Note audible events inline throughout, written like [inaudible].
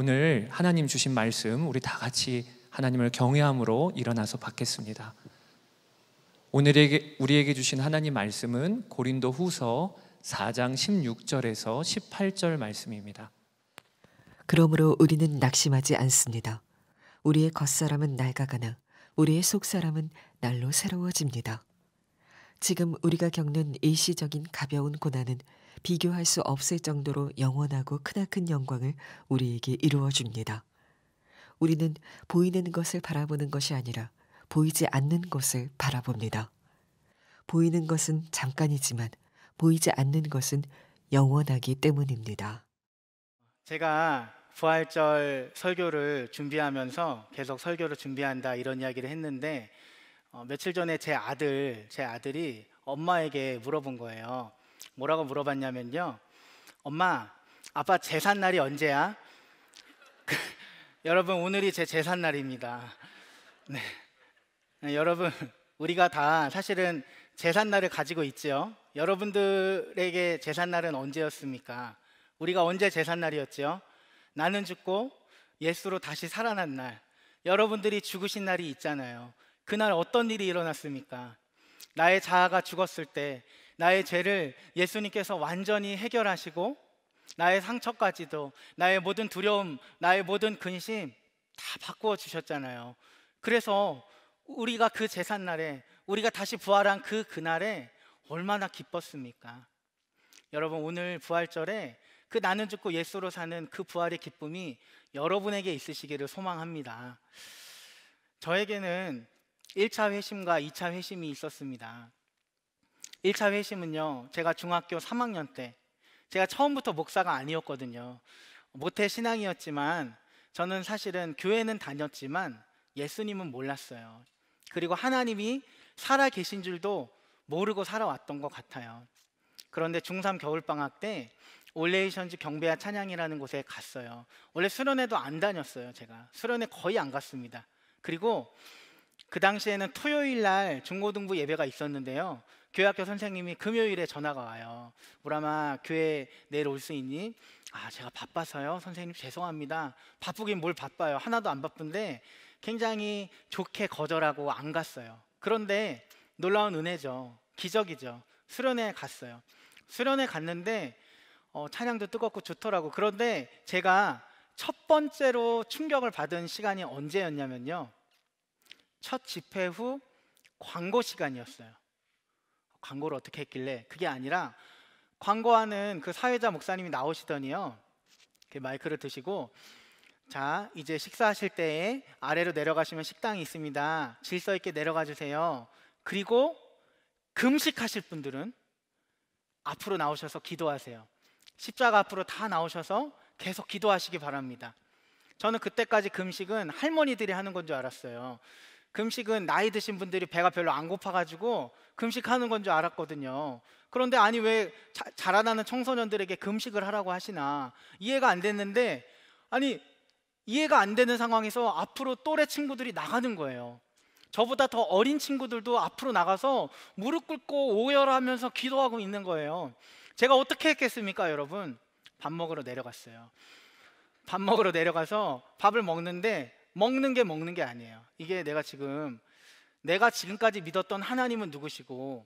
오늘 하나님 주신 말씀 우리 다 같이 하나님을 경외함으로 일어나서 받겠습니다. 오늘 우리에게 주신 하나님 말씀은 고린도 후서 4장 16절에서 18절 말씀입니다. 그러므로 우리는 낙심하지 않습니다. 우리의 겉사람은 낡아가나 우리의 속사람은 날로 새로워집니다. 지금 우리가 겪는 일시적인 가벼운 고난은 비교할 수 없을 정도로 영원하고 크나큰 영광을 우리에게 이루어 줍니다. 우리는 보이는 것을 바라보는 것이 아니라 보이지 않는 것을 바라봅니다. 보이는 것은 잠깐이지만 보이지 않는 것은 영원하기 때문입니다. 제가 부활절 설교를 준비하면서 계속 설교를 준비한다 이런 이야기를 했는데 어, 며칠 전에 제 아들, 제 아들이 엄마에게 물어본 거예요. 뭐라고 물어봤냐면요. 엄마, 아빠 재산 날이 언제야? 그, 여러분 오늘이 제 재산 날입니다. 네. 네. 여러분 우리가 다 사실은 재산 날을 가지고 있죠 여러분들에게 재산 날은 언제였습니까? 우리가 언제 재산 날이었죠 나는 죽고 예수로 다시 살아난 날. 여러분들이 죽으신 날이 있잖아요. 그날 어떤 일이 일어났습니까? 나의 자아가 죽었을 때 나의 죄를 예수님께서 완전히 해결하시고 나의 상처까지도 나의 모든 두려움, 나의 모든 근심 다 바꾸어 주셨잖아요. 그래서 우리가 그 제산 날에 우리가 다시 부활한 그 그날에 얼마나 기뻤습니까? 여러분 오늘 부활절에 그 나는 죽고 예수로 사는 그 부활의 기쁨이 여러분에게 있으시기를 소망합니다. 저에게는 1차 회심과 2차 회심이 있었습니다. 1차 회심은요, 제가 중학교 3학년 때, 제가 처음부터 목사가 아니었거든요. 모태 신앙이었지만, 저는 사실은 교회는 다녔지만, 예수님은 몰랐어요. 그리고 하나님이 살아 계신 줄도 모르고 살아왔던 것 같아요. 그런데 중3 겨울방학 때, 올레이션즈 경배와 찬양이라는 곳에 갔어요. 원래 수련회도 안 다녔어요, 제가. 수련회 거의 안 갔습니다. 그리고 그 당시에는 토요일 날 중고등부 예배가 있었는데요. 교회학교 선생님이 금요일에 전화가 와요. 우라마 교회 내일 올 수 있니? 아 제가 바빠서요. 선생님 죄송합니다. 바쁘긴 뭘 바빠요. 하나도 안 바쁜데 굉장히 좋게 거절하고 안 갔어요. 그런데 놀라운 은혜죠. 기적이죠. 수련회 갔어요. 수련회 갔는데 어, 찬양도 뜨겁고 좋더라고. 그런데 제가 첫 번째로 충격을 받은 시간이 언제였냐면요. 첫 집회 후 광고 시간이었어요. 광고를 어떻게 했길래 그게 아니라 광고하는 그 사회자 목사님이 나오시더니요 그 마이크를 드시고 자 이제 식사하실 때에 아래로 내려가시면 식당이 있습니다 질서 있게 내려가 주세요 그리고 금식하실 분들은 앞으로 나오셔서 기도하세요 십자가 앞으로 다 나오셔서 계속 기도하시기 바랍니다 저는 그때까지 금식은 할머니들이 하는 건 줄 알았어요 금식은 나이 드신 분들이 배가 별로 안 고파가지고 금식하는 건 줄 알았거든요. 그런데 아니 왜 자, 자라나는 청소년들에게 금식을 하라고 하시나 이해가 안 됐는데 아니 이해가 안 되는 상황에서 앞으로 또래 친구들이 나가는 거예요. 저보다 더 어린 친구들도 앞으로 나가서 무릎 꿇고 오열하면서 기도하고 있는 거예요. 제가 어떻게 했겠습니까, 여러분? 밥 먹으러 내려갔어요. 밥 먹으러 내려가서 밥을 먹는데 먹는 게 먹는 게 아니에요. 이게 내가 지금 내가 지금까지 믿었던 하나님은 누구시고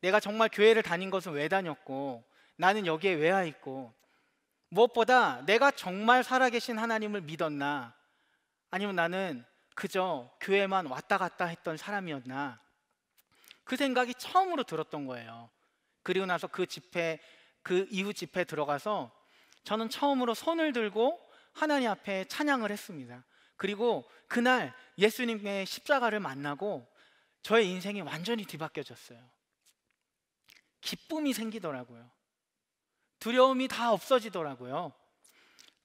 내가 정말 교회를 다닌 것은 왜 다녔고 나는 여기에 왜 와 있고 무엇보다 내가 정말 살아계신 하나님을 믿었나 아니면 나는 그저 교회만 왔다 갔다 했던 사람이었나 그 생각이 처음으로 들었던 거예요. 그리고 나서 그 집회 그 이후 집회 들어가서 저는 처음으로 손을 들고 하나님 앞에 찬양을 했습니다. 그리고 그날 예수님의 십자가를 만나고 저의 인생이 완전히 뒤바뀌어졌어요. 기쁨이 생기더라고요. 두려움이 다 없어지더라고요.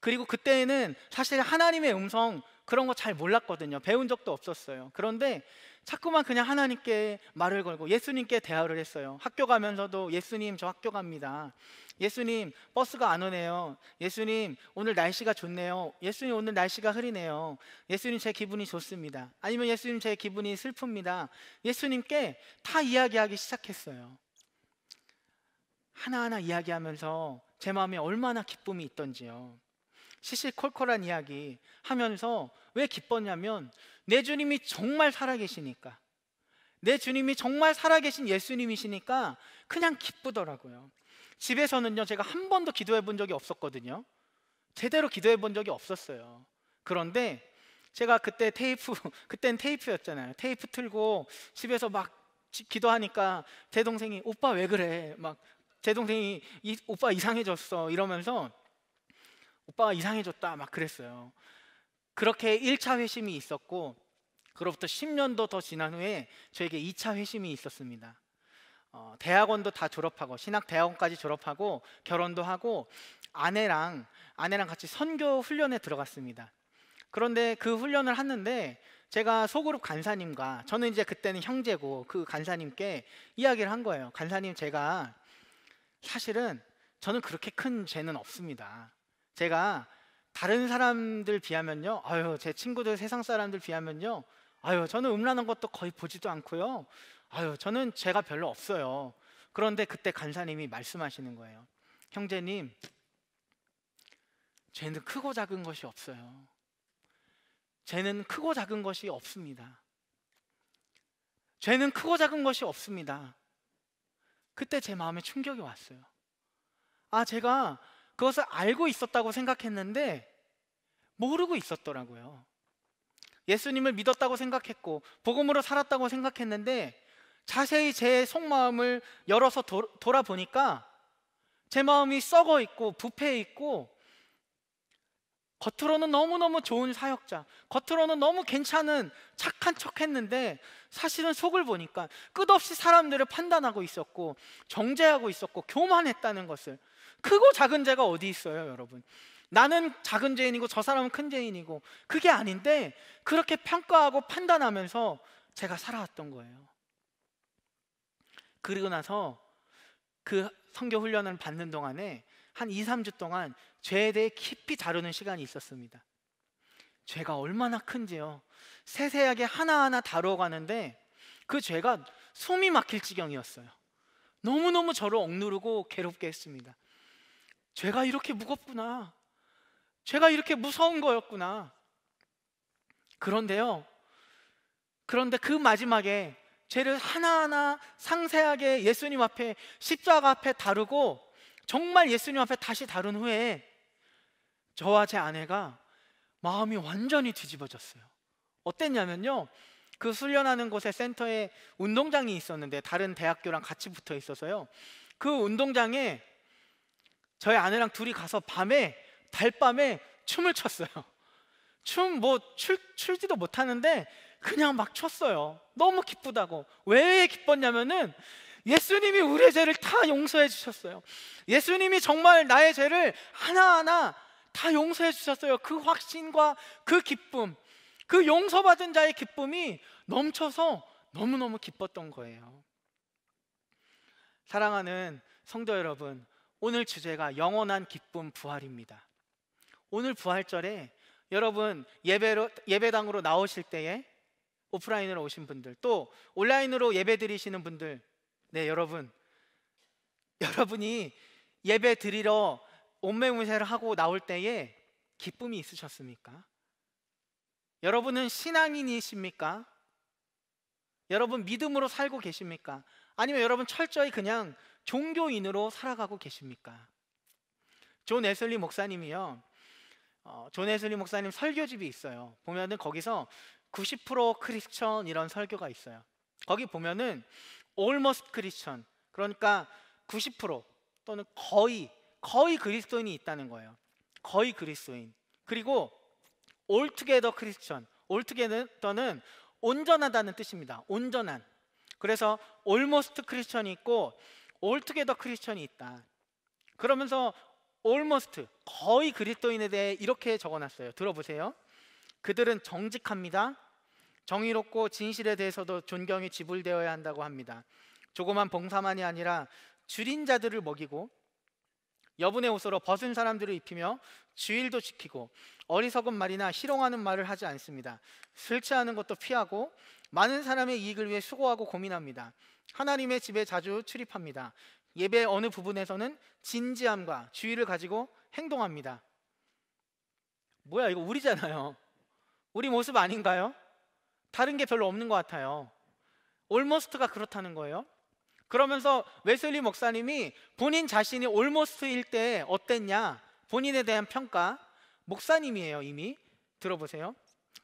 그리고 그때는 사실 하나님의 음성 그런 거 잘 몰랐거든요. 배운 적도 없었어요. 그런데 자꾸만 그냥 하나님께 말을 걸고 예수님께 대화를 했어요. 학교 가면서도 예수님 저 학교 갑니다. 예수님, 버스가 안 오네요. 예수님, 오늘 날씨가 좋네요. 예수님, 오늘 날씨가 흐리네요. 예수님, 제 기분이 좋습니다. 아니면 예수님, 제 기분이 슬픕니다. 예수님께 다 이야기하기 시작했어요. 하나하나 이야기하면서 제 마음에 얼마나 기쁨이 있던지요. 시시콜콜한 이야기 하면서 왜 기뻤냐면 내 주님이 정말 살아계시니까. 내 주님이 정말 살아계신 예수님이시니까 그냥 기쁘더라고요. 집에서는요, 제가 한 번도 기도해 본 적이 없었거든요. 제대로 기도해 본 적이 없었어요. 그런데 제가 그때 테이프, [laughs] 그땐 테이프였잖아요. 테이프 틀고 집에서 막 기도하니까 제 동생이 오빠 왜 그래? 막 제 동생이 이, 오빠 이상해졌어 이러면서 오빠가 이상해졌다 막 그랬어요. 그렇게 1차 회심이 있었고 그로부터 10년도 더 지난 후에 저에게 2차 회심이 있었습니다. 어, 대학원도 다 졸업하고 신학 대학원까지 졸업하고 결혼도 하고 아내랑 아내랑 같이 선교 훈련에 들어갔습니다. 그런데 그 훈련을 하는데 제가 소그룹 간사님과 저는 이제 그때는 형제고 그 간사님께 이야기를 한 거예요. 간사님 제가 사실은 저는 그렇게 큰 죄는 없습니다. 제가 다른 사람들 비하면요. 아유, 제 친구들 세상 사람들 비하면요. 아유, 저는 음란한 것도 거의 보지도 않고요. 아유, 저는 제가 별로 없어요. 그런데 그때 간사님이 말씀하시는 거예요. 형제님, 죄는 크고 작은 것이 없어요. 죄는 크고 작은 것이 없습니다. 죄는 크고 작은 것이 없습니다. 그때 제 마음에 충격이 왔어요. 아, 제가 그것을 알고 있었다고 생각했는데 모르고 있었더라고요. 예수님을 믿었다고 생각했고 복음으로 살았다고 생각했는데 자세히 제 속마음을 열어서 도, 돌아보니까 제 마음이 썩어 있고 부패해 있고 겉으로는 너무너무 좋은 사역자, 겉으로는 너무 괜찮은 착한 척 했는데 사실은 속을 보니까 끝없이 사람들을 판단하고 있었고 정죄하고 있었고 교만했다는 것을 크고 작은 죄가 어디 있어요, 여러분? 나는 작은 죄인이고 저 사람은 큰 죄인이고 그게 아닌데 그렇게 평가하고 판단하면서 제가 살아왔던 거예요. 그리고 나서 그 성교 훈련을 받는 동안에 한 2, 3주 동안 죄에 대해 깊이 다루는 시간이 있었습니다. 죄가 얼마나 큰지요. 세세하게 하나하나 다루어 가는데 그 죄가 숨이 막힐 지경이었어요. 너무너무 저를 억누르고 괴롭게 했습니다. 죄가 이렇게 무겁구나. 제가 이렇게 무서운 거였구나. 그런데요. 그런데 그 마지막에 죄를 하나하나 상세하게 예수님 앞에 십자가 앞에 다루고 정말 예수님 앞에 다시 다룬 후에 저와 제 아내가 마음이 완전히 뒤집어졌어요. 어땠냐면요. 그 수련하는 곳에 센터에 운동장이 있었는데 다른 대학교랑 같이 붙어 있어서요. 그 운동장에 저희 아내랑 둘이 가서 밤에 달밤에 춤을 췄어요. 춤 뭐 출지도 못하는데 그냥 막 췄어요. 너무 기쁘다고. 왜 기뻤냐면은 예수님이 우리의 죄를 다 용서해 주셨어요. 예수님이 정말 나의 죄를 하나하나 다 용서해 주셨어요. 그 확신과 그 기쁨, 그 용서받은 자의 기쁨이 넘쳐서 너무너무 기뻤던 거예요. 사랑하는 성도 여러분, 오늘 주제가 영원한 기쁨 부활입니다. 오늘 부활절에 여러분 예배로, 예배당으로 나오실 때에 오프라인으로 오신 분들 또 온라인으로 예배 드리시는 분들 네 여러분 [laughs] 여러분이 예배 드리러 온매무새를 하고 나올 때에 기쁨이 있으셨습니까? 여러분은 신앙인이십니까? 여러분 믿음으로 살고 계십니까? 아니면 여러분 철저히 그냥 종교인으로 살아가고 계십니까? 존 에슬리 목사님이요 어, 존 해슬리 목사님 설교집이 있어요. 보면은 거기서 90% 크리스천 이런 설교가 있어요. 거기 보면은 almost 크리스천 그러니까 90% 또는 거의 거의 그리스도인이 있다는 거예요. 거의 그리스도인. 그리고 altogether 크리스천. altogether는 온전하다는 뜻입니다. 온전한. 그래서 almost 크리스천이 있고 altogether 크리스천이 있다. 그러면서 almost 거의 그리스도인에 대해 이렇게 적어놨어요. 들어보세요. 그들은 정직합니다. 정의롭고 진실에 대해서도 존경이 지불되어야 한다고 합니다. 조그만 봉사만이 아니라 줄인 자들을 먹이고 여분의 옷으로 벗은 사람들을 입히며 주일도 지키고 어리석은 말이나 희롱하는 말을 하지 않습니다. 술치하는 것도 피하고 많은 사람의 이익을 위해 수고하고 고민합니다. 하나님의 집에 자주 출입합니다. 예배의 어느 부분에서는 진지함과 주의를 가지고 행동합니다. 뭐야 이거 우리잖아요. 우리 모습 아닌가요? 다른 게 별로 없는 것 같아요. 올머스트가 그렇다는 거예요. 그러면서 웨슬리 목사님이 본인 자신이 올머스트일 때 어땠냐 본인에 대한 평가 목사님이에요 이미 들어보세요.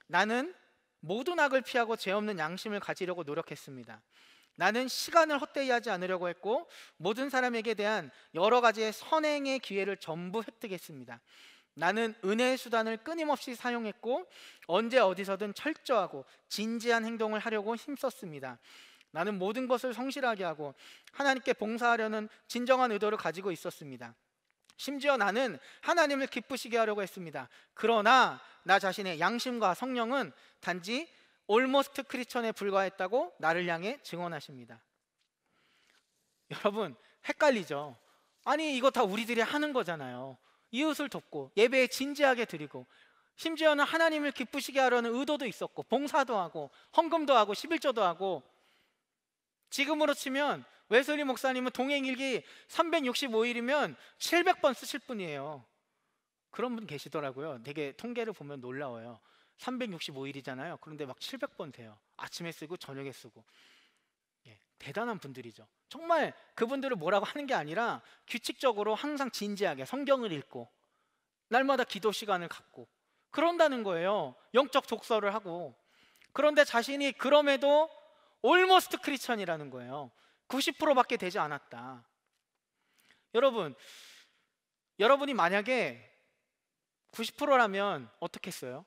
나는 모든 악을 피하고 죄 없는 양심을 가지려고 노력했습니다. 나는 시간을 헛되이 하지 않으려고 했고 모든 사람에게 대한 여러 가지의 선행의 기회를 전부 획득했습니다. 나는 은혜의 수단을 끊임없이 사용했고 언제 어디서든 철저하고 진지한 행동을 하려고 힘썼습니다. 나는 모든 것을 성실하게 하고 하나님께 봉사하려는 진정한 의도를 가지고 있었습니다. 심지어 나는 하나님을 기쁘시게 하려고 했습니다. 그러나 나 자신의 양심과 성령은 단지 올머스트 크리스천에 불과했다고 나를 향해 증언하십니다. 여러분 헷갈리죠? 아니 이거 다 우리들이 하는 거잖아요. 이웃을 돕고 예배에 진지하게 드리고 심지어는 하나님을 기쁘시게 하려는 의도도 있었고 봉사도 하고 헌금도 하고 11조도 하고 지금으로 치면 웨슬리 목사님은 동행일기 365일이면 700번 쓰실 분이에요. 그런 분 계시더라고요. 되게 통계를 보면 놀라워요. 365일이잖아요. 그런데 막 700번 돼요. 아침에 쓰고 저녁에 쓰고. 예, 대단한 분들이죠. 정말 그분들을 뭐라고 하는 게 아니라 규칙적으로 항상 진지하게 성경을 읽고 날마다 기도 시간을 갖고 그런다는 거예요. 영적 독서를 하고. 그런데 자신이 그럼에도 올모스트 크리스천이라는 거예요. 90%밖에 되지 않았다. 여러분, 여러분이 만약에 90%라면 어떻게 했어요?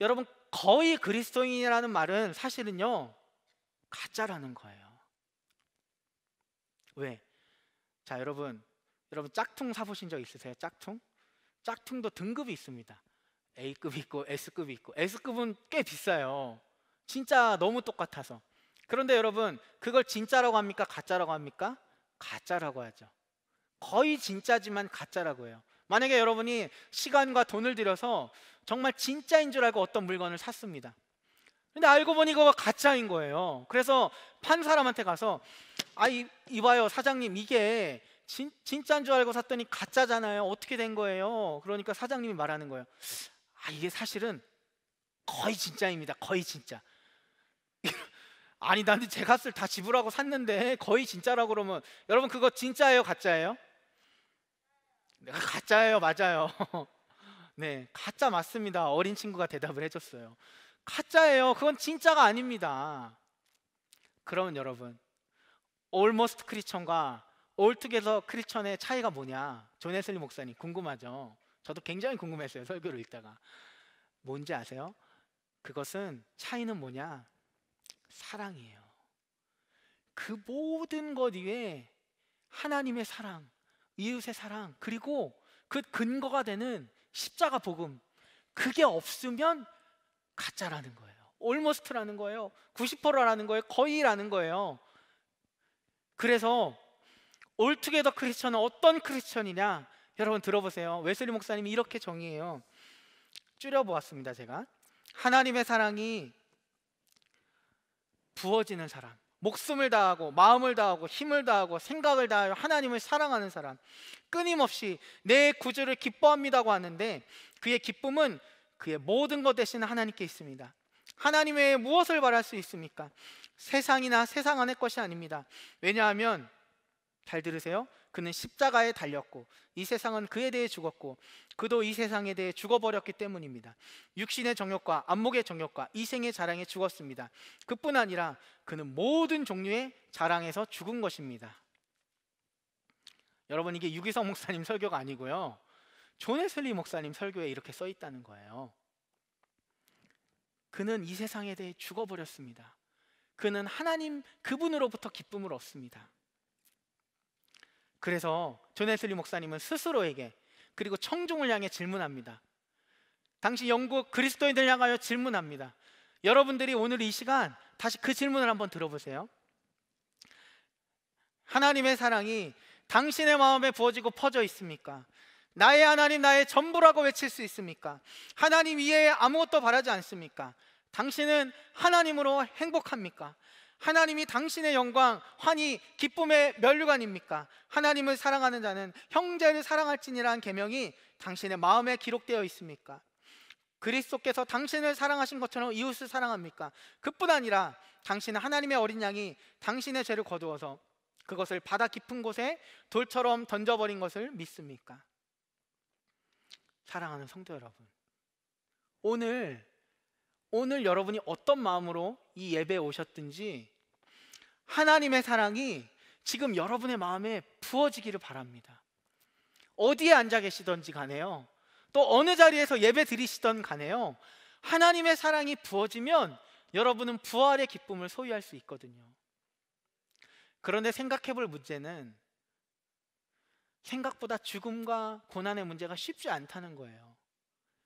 여러분 거의 그리스도인이라는 말은 사실은요 가짜라는 거예요. 왜? 자 여러분 여러분 짝퉁 사보신 적 있으세요? 짝퉁? 짝퉁도 등급이 있습니다. a 급 있고 S급이 있고 S급은 꽤 비싸요. 진짜 너무 똑같아서. 그런데 여러분 그걸 진짜라고 합니까? 가짜라고 합니까? 가짜라고 하죠. 거의 진짜지만 가짜라고 해요. 만약에 여러분이 시간과 돈을 들여서 정말 진짜인 줄 알고 어떤 물건을 샀습니다. 근데 알고 보니 그거 가짜인 거예요. 그래서 판 사람한테 가서 아 이, 이봐요 사장님 이게 진, 진짜인 줄 알고 샀더니 가짜잖아요. 어떻게 된 거예요? 그러니까 사장님이 말하는 거예요. 아 이게 사실은 거의 진짜입니다. 거의 진짜. [laughs] 아니 나는 제 값을 다 지불하고 샀는데 거의 진짜라고 그러면 여러분 그거 진짜예요 가짜예요? 내가 가짜예요, 맞아요. [laughs] 네, 가짜 맞습니다. 어린 친구가 대답을 해줬어요. 가짜예요. 그건 진짜가 아닙니다. 그러면 여러분, almost Christian과 a l t o g e t 의 차이가 뭐냐? 존해슬리 목사님 궁금하죠? 저도 굉장히 궁금했어요. 설교를 읽다가 뭔지 아세요? 그것은 차이는 뭐냐? 사랑이에요. 그 모든 것 위에 하나님의 사랑, 이웃의 사랑, 그리고 그 근거가 되는 십자가 복음. 그게 없으면 가짜라는 거예요. 올머스트라는 거예요. 90%라는 거예요. 거의라는 거예요. 그래서 올투게더 크리스천은 어떤 크리스천이냐? 여러분 들어보세요. 웨슬리 목사님이 이렇게 정의해요. 줄여보았습니다, 제가. 하나님의 사랑이 부어지는 사람. 목숨을 다하고 마음을 다하고 힘을 다하고 생각을 다하여 하나님을 사랑하는 사람 끊임없이 내 구주를 기뻐합니다고 하는데 그의 기쁨은 그의 모든 것 대신 하나님께 있습니다 하나님 의 무엇을 바랄 수 있습니까? 세상이나 세상 안의 것이 아닙니다 왜냐하면 잘 들으세요. 그는 십자가에 달렸고 이 세상은 그에 대해 죽었고 그도 이 세상에 대해 죽어버렸기 때문입니다. 육신의 정욕과 안목의 정욕과 이생의 자랑에 죽었습니다. 그뿐 아니라 그는 모든 종류의 자랑에서 죽은 것입니다. 여러분 이게 유기성 목사님 설교가 아니고요. 존에슬리 목사님 설교에 이렇게 써 있다는 거예요. 그는 이 세상에 대해 죽어버렸습니다. 그는 하나님 그분으로부터 기쁨을 얻습니다. 그래서 존헬슬리 목사님은 스스로에게 그리고 청중을 향해 질문합니다. 당시 영국 그리스도인들 향하여 질문합니다. 여러분들이 오늘 이 시간 다시 그 질문을 한번 들어보세요. 하나님의 사랑이 당신의 마음에 부어지고 퍼져 있습니까? 나의 하나님 나의 전부라고 외칠 수 있습니까? 하나님 이외에 아무것도 바라지 않습니까? 당신은 하나님으로 행복합니까? 하나님이 당신의 영광, 환희, 기쁨의 면류관입니까? 하나님을 사랑하는 자는 형제를 사랑할지니라는 계명이 당신의 마음에 기록되어 있습니까? 그리스도께서 당신을 사랑하신 것처럼 이웃을 사랑합니까? 그뿐 아니라 당신은 하나님의 어린 양이 당신의 죄를 거두어서 그것을 바다 깊은 곳에 돌처럼 던져버린 것을 믿습니까? 사랑하는 성도 여러분, 오늘 오늘 여러분이 어떤 마음으로 이 예배에 오셨든지 하나님의 사랑이 지금 여러분의 마음에 부어지기를 바랍니다. 어디에 앉아 계시던지 간에요. 또 어느 자리에서 예배 드리시던 간에요. 하나님의 사랑이 부어지면 여러분은 부활의 기쁨을 소유할 수 있거든요. 그런데 생각해 볼 문제는 생각보다 죽음과 고난의 문제가 쉽지 않다는 거예요.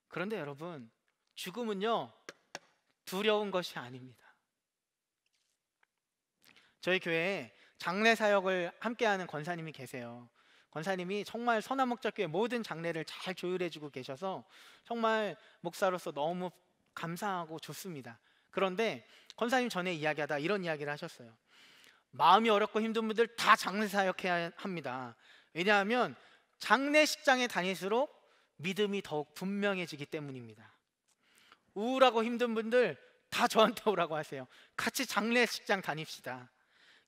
그런데 여러분, 죽음은요, 두려운 것이 아닙니다. 저희 교회에 장례 사역을 함께하는 권사님이 계세요. 권사님이 정말 선한목자교회 모든 장례를 잘 조율해주고 계셔서 정말 목사로서 너무 감사하고 좋습니다. 그런데 권사님 전에 이야기하다 이런 이야기를 하셨어요. 마음이 어렵고 힘든 분들 다 장례 사역해야 합니다. 왜냐하면 장례식장에 다닐수록 믿음이 더욱 분명해지기 때문입니다. 우울하고 힘든 분들 다 저한테 오라고 하세요. 같이 장례식장 다닙시다.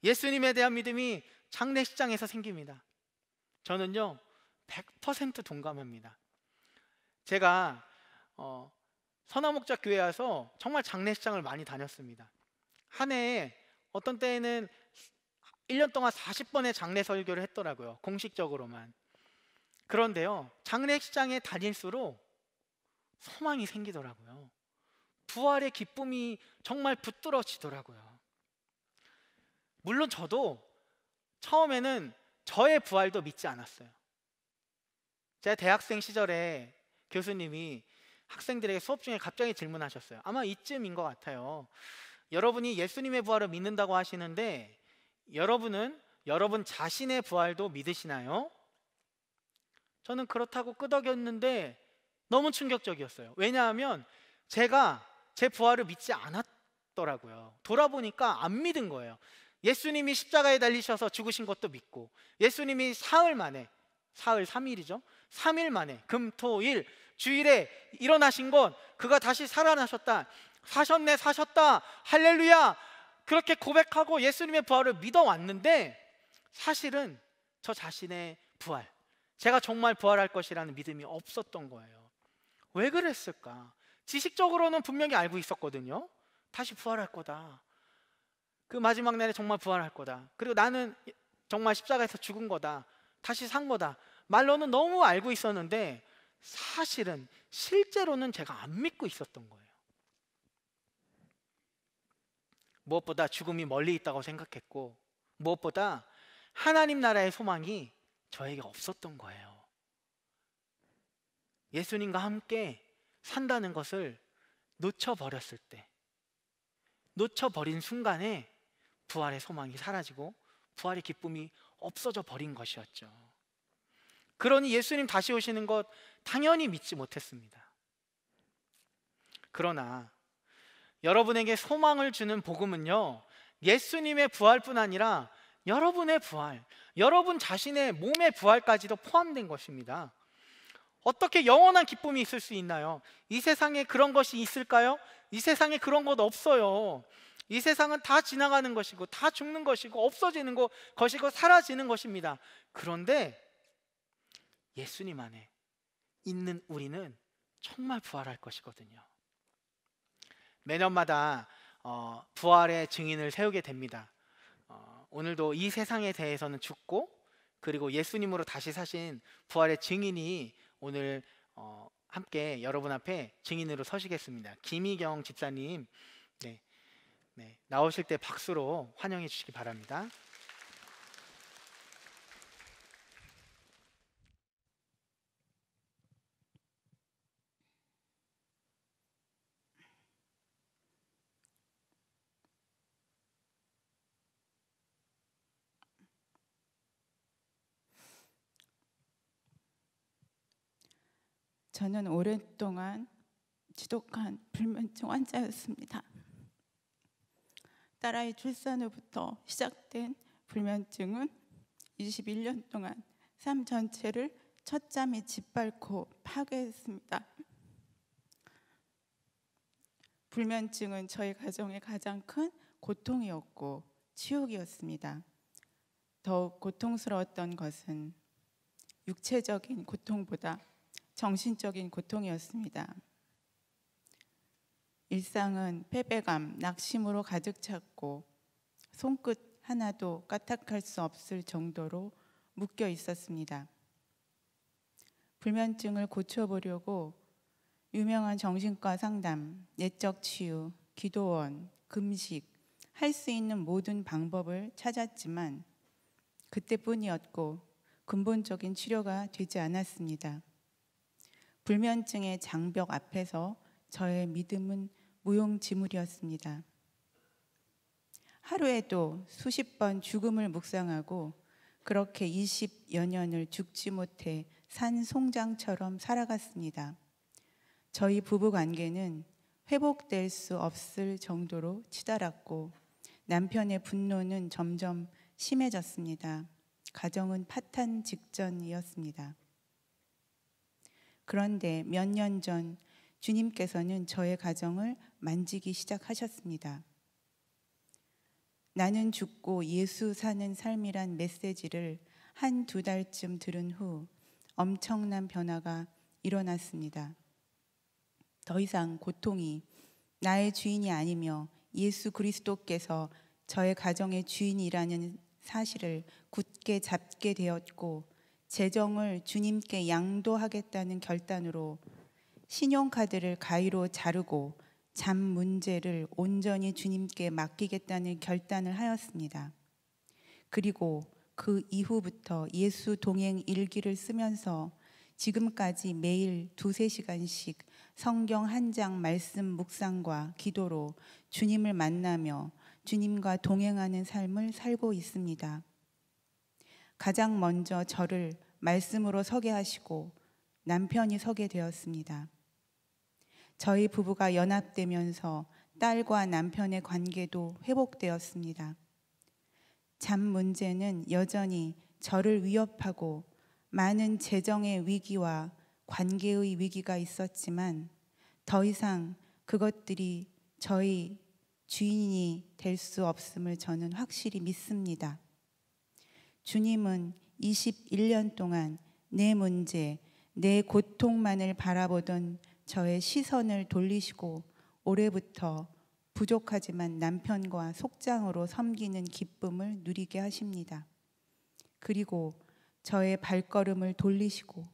예수님에 대한 믿음이 장례식장에서 생깁니다. 저는요, 100% 동감합니다. 제가 어, 선화목자 교회 와서 정말 장례식장을 많이 다녔습니다. 한 해에 어떤 때에는 1년 동안 40번의 장례 설교를 했더라고요. 공식적으로만. 그런데요, 장례식장에 다닐수록 소망이 생기더라고요. 부활의 기쁨이 정말 붙들어지더라고요. 물론 저도 처음에는 저의 부활도 믿지 않았어요. 제가 대학생 시절에 교수님이 학생들에게 수업 중에 갑자기 질문하셨어요. 아마 이쯤인 것 같아요. 여러분이 예수님의 부활을 믿는다고 하시는데 여러분은 여러분 자신의 부활도 믿으시나요? 저는 그렇다고 끄덕였는데 너무 충격적이었어요. 왜냐하면 제가 제 부활을 믿지 않았더라고요. 돌아보니까 안 믿은 거예요. 예수님이 십자가에 달리셔서 죽으신 것도 믿고 예수님이 사흘 만에 사흘 3일이죠. 3일 만에 금, 토, 일 주일에 일어나신 건 그가 다시 살아나셨다. 사셨네 사셨다. 할렐루야. 그렇게 고백하고 예수님의 부활을 믿어 왔는데 사실은 저 자신의 부활 제가 정말 부활할 것이라는 믿음이 없었던 거예요. 왜 그랬을까? 지식적으로는 분명히 알고 있었거든요. 다시 부활할 거다. 그 마지막 날에 정말 부활할 거다. 그리고 나는 정말 십자가에서 죽은 거다. 다시 산 거다. 말로는 너무 알고 있었는데 사실은 실제로는 제가 안 믿고 있었던 거예요. 무엇보다 죽음이 멀리 있다고 생각했고 무엇보다 하나님 나라의 소망이 저에게 없었던 거예요. 예수님과 함께 산다는 것을 놓쳐버렸을 때, 놓쳐버린 순간에 부활의 소망이 사라지고 부활의 기쁨이 없어져 버린 것이었죠. 그러니 예수님 다시 오시는 것 당연히 믿지 못했습니다. 그러나 여러분에게 소망을 주는 복음은요, 예수님의 부활뿐 아니라 여러분의 부활, 여러분 자신의 몸의 부활까지도 포함된 것입니다. 어떻게 영원한 기쁨이 있을 수 있나요? 이 세상에 그런 것이 있을까요? 이 세상에 그런 것 없어요. 이 세상은 다 지나가는 것이고 다 죽는 것이고 없어지는 것이고 사라지는 것입니다. 그런데 예수님 안에 있는 우리는 정말 부활할 것이거든요. 매년마다 어, 부활의 증인을 세우게 됩니다. 어, 오늘도 이 세상에 대해서는 죽고 그리고 예수님으로 다시 사신 부활의 증인이 오늘 어, 함께 여러분 앞에 증인으로 서시겠습니다. 김희경 집사님, 네, 네, 나오실 때 박수로 환영해 주시기 바랍니다. 저는 오랫동안 지독한 불면증 환자였습니다. 딸아이 출산 후부터 시작된 불면증은 21년 동안 삶 전체를 첫잠이 짓밟고 파괴했습니다. 불면증은 저희 가정의 가장 큰 고통이었고 치욕이었습니다. 더욱 고통스러웠던 것은 육체적인 고통보다 정신적인 고통이었습니다. 일상은 패배감, 낙심으로 가득 찼고 손끝 하나도 까딱할 수 없을 정도로 묶여 있었습니다. 불면증을 고쳐보려고 유명한 정신과 상담, 내적 치유, 기도원, 금식, 할 수 있는 모든 방법을 찾았지만 그때뿐이었고 근본적인 치료가 되지 않았습니다. 불면증의 장벽 앞에서 저의 믿음은 무용지물이었습니다. 하루에도 수십 번 죽음을 묵상하고 그렇게 20여 년을 죽지 못해 산 송장처럼 살아갔습니다. 저희 부부 관계는 회복될 수 없을 정도로 치달았고 남편의 분노는 점점 심해졌습니다. 가정은 파탄 직전이었습니다. 그런데 몇 년 전 주님께서는 저의 가정을 만지기 시작하셨습니다. 나는 죽고 예수 사는 삶이란 메시지를 한 두 달쯤 들은 후 엄청난 변화가 일어났습니다. 더 이상 고통이 나의 주인이 아니며 예수 그리스도께서 저의 가정의 주인이라는 사실을 굳게 잡게 되었고 재정을 주님께 양도하겠다는 결단으로 신용카드를 가위로 자르고 잠 문제를 온전히 주님께 맡기겠다는 결단을 하였습니다. 그리고 그 이후부터 예수 동행 일기를 쓰면서 지금까지 매일 두세 시간씩 성경 한 장 말씀 묵상과 기도로 주님을 만나며 주님과 동행하는 삶을 살고 있습니다. 가장 먼저 저를 말씀으로 서게 하시고 남편이 서게 되었습니다. 저희 부부가 연합되면서 딸과 남편의 관계도 회복되었습니다. 잠 문제는 여전히 저를 위협하고 많은 재정의 위기와 관계의 위기가 있었지만 더 이상 그것들이 저희 주인이 될 수 없음을 저는 확실히 믿습니다. 주님은 21년 동안 내 문제, 내 고통만을 바라보던 저의 시선을 돌리시고 올해부터 부족하지만 남편과 속장으로 섬기는 기쁨을 누리게 하십니다. 그리고 저의 발걸음을 돌리시고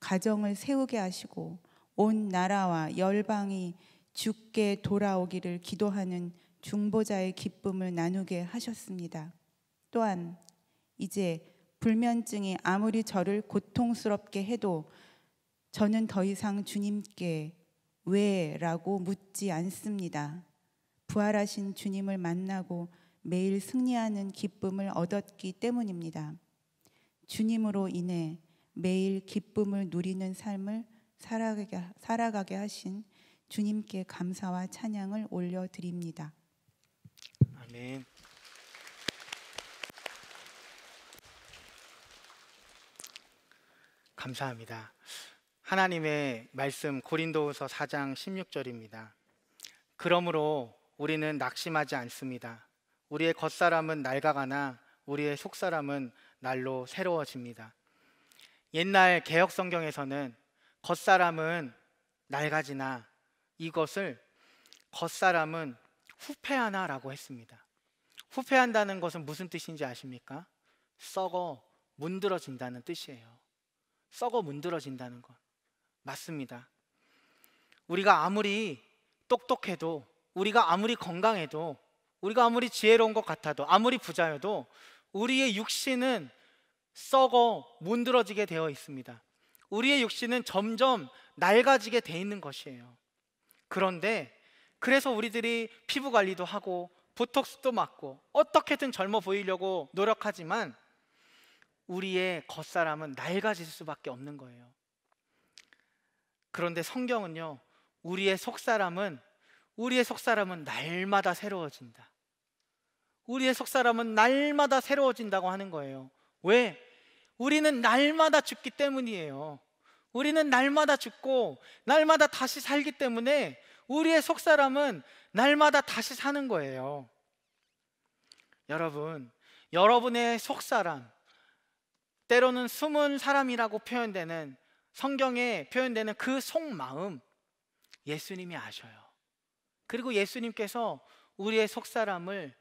가정을 세우게 하시고 온 나라와 열방이 죽게 돌아오기를 기도하는 중보자의 기쁨을 나누게 하셨습니다. 또한 이제 불면증이 아무리 저를 고통스럽게 해도 저는 더 이상 주님께 왜? 라고 묻지 않습니다. 부활하신 주님을 만나고 매일 승리하는 기쁨을 얻었기 때문입니다. 주님으로 인해 매일 기쁨을 누리는 삶을 살아가게, 살아가게 하신 주님께 감사와 찬양을 올려드립니다. 아멘. 감사합니다. 하나님의 말씀 고린도후서 4장 16절입니다. 그러므로 우리는 낙심하지 않습니다. 우리의 겉사람은 낡아가나 우리의 속사람은 날로 새로워집니다. 옛날 개혁 성경에서는 겉사람은 낡아지나 이것을 겉사람은 후패하나라고 했습니다. 후패한다는 것은 무슨 뜻인지 아십니까? 썩어 문드러진다는 뜻이에요. 썩어 문드러진다는 것. 맞습니다. 우리가 아무리 똑똑해도, 우리가 아무리 건강해도, 우리가 아무리 지혜로운 것 같아도, 아무리 부자여도, 우리의 육신은 썩어 문드러지게 되어 있습니다. 우리의 육신은 점점 낡아지게 되어 있는 것이에요. 그런데 그래서 우리들이 피부 관리도 하고 보톡스도 맞고 어떻게든 젊어 보이려고 노력하지만 우리의 겉사람은 낡아질 수밖에 없는 거예요. 그런데 성경은요, 우리의 속사람은 우리의 속사람은 날마다 새로워진다. 우리의 속사람은 날마다 새로워진다고 하는 거예요. 왜? 우리는 날마다 죽기 때문이에요. 우리는 날마다 죽고 날마다 다시 살기 때문에 우리의 속사람은 날마다 다시 사는 거예요. 여러분, 여러분의 속사람, 때로는 숨은 사람이라고 표현되는 성경에 표현되는 그 속마음 예수님이 아셔요. 그리고 예수님께서 우리의 속사람을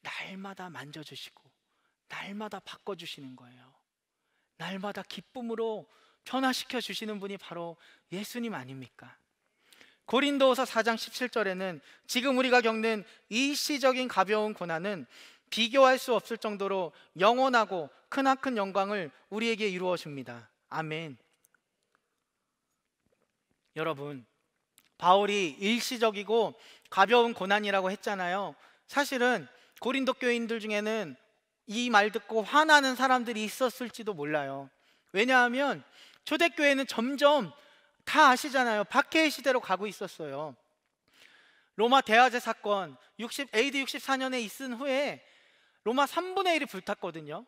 날마다 만져주시고 날마다 바꿔주시는 거예요. 날마다 기쁨으로 변화시켜 주시는 분이 바로 예수님 아닙니까? 고린도서 4장 17절에는 지금 우리가 겪는 일시적인 가벼운 고난은 비교할 수 없을 정도로 영원하고 크나큰 영광을 우리에게 이루어 줍니다. 아멘. 여러분, 바울이 일시적이고 가벼운 고난이라고 했잖아요. 사실은 고린도 교인들 중에는 이 말 듣고 화나는 사람들이 있었을지도 몰라요. 왜냐하면 초대교회는 점점 다 아시잖아요. 박해의 시대로 가고 있었어요. 로마 대화제 사건 60, AD 64년에 있은 후에 로마 3분의 1이 불탔거든요.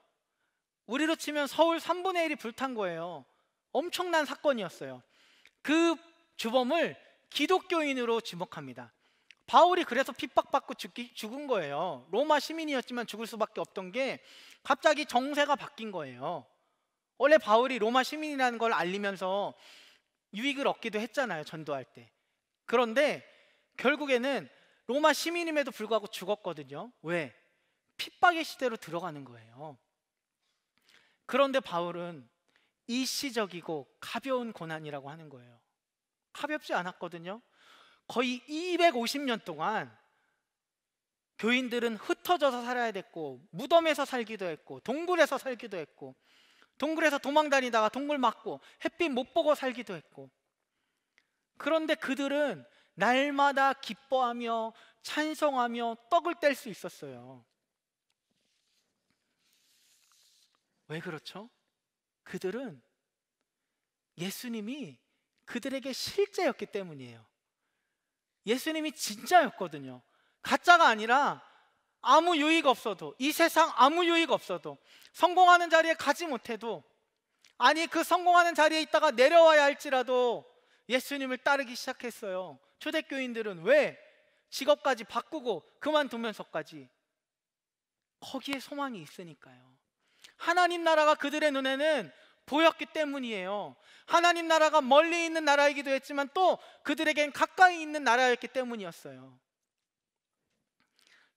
우리로 치면 서울 3분의 1이 불탄 거예요. 엄청난 사건이었어요. 그 주범을 기독교인으로 지목합니다. 바울이 그래서 핍박받고 죽기, 죽은 거예요. 로마 시민이었지만 죽을 수밖에 없던 게 갑자기 정세가 바뀐 거예요. 원래 바울이 로마 시민이라는 걸 알리면서 유익을 얻기도 했잖아요. 전도할 때. 그런데 결국에는 로마 시민임에도 불구하고 죽었거든요. 왜? 핍박의 시대로 들어가는 거예요. 그런데 바울은 일시적이고 가벼운 고난이라고 하는 거예요. 가볍지 않았거든요. 거의 250년 동안 교인들은 흩어져서 살아야 됐고 무덤에서 살기도 했고 동굴에서 살기도 했고 동굴에서 도망다니다가 동굴 맞고 햇빛 못 보고 살기도 했고 그런데 그들은 날마다 기뻐하며 찬송하며 떡을 뗄 수 있었어요. 왜 그렇죠? 그들은 예수님이 그들에게 실제였기 때문이에요. 예수님이 진짜였거든요. 가짜가 아니라 아무 유익 없어도 이 세상 아무 유익 없어도 성공하는 자리에 가지 못해도 아니 그 성공하는 자리에 있다가 내려와야 할지라도 예수님을 따르기 시작했어요. 초대교인들은 왜 직업까지 바꾸고 그만두면서까지 거기에 소망이 있으니까요. 하나님 나라가 그들의 눈에는 보였기 때문이에요. 하나님 나라가 멀리 있는 나라이기도 했지만 또 그들에겐 가까이 있는 나라였기 때문이었어요.